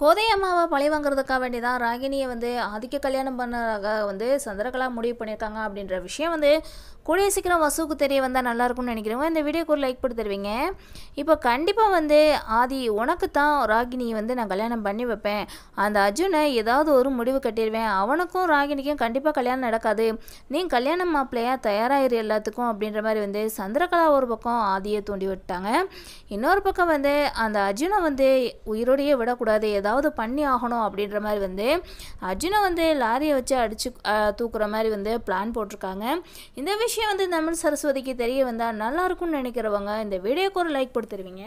கோதை அம்மாவை பழி வாங்குறதுக்காக வேண்டி தான் ராகினியை வந்து ஆதிக்க கல்யாணம் பண்ணதாக வந்து சந்திரகலா முடிவு பண்ணியிருக்காங்க அப்படின்ற விஷயம் வந்து கூடிய சீக்கிரம் வசூக்கு தெரிய வந்தால் நல்லாயிருக்கும்னு நினைக்கிறவங்க இந்த வீடியோக்கு ஒரு லைக் போட்டு தருவீங்க இப்போ கண்டிப்பாக வந்து ஆதி உனக்கு தான் ராகினியை வந்து நான் கல்யாணம் பண்ணி வைப்பேன் அந்த அர்ஜுனை ஏதாவது ஒரு முடிவு கட்டிடுவேன் அவனுக்கும் ராகினிக்கும் கண்டிப்பாக கல்யாணம் நடக்காது நீ கல்யாணம் மாப்பிள்ளையாக தயாராகிரு எல்லாத்துக்கும் அப்படின்ற மாதிரி வந்து சந்திரகலா ஒரு பக்கம் ஆதியை தூண்டி விட்டாங்க இன்னொரு பக்கம் வந்து அந்த அர்ஜுனை வந்து உயிரோடையே விடக்கூடாது ஏதாவது பண்ணி ஆகணும் அப்படின்ற மாதிரி வந்து அர்ஜுனை வந்து லாரியை வச்சு அடிச்சு தூக்குற மாதிரி வந்து பிளான் போட்டிருக்காங்க இந்த விஷயம் வந்து தமிழ் சரஸ்வதிக்கு தெரிய வந்தால் நல்லாயிருக்கும்னு நினைக்கிறவங்க இந்த வீடியோக்கு ஒரு லைக் கொடுத்துருவீங்க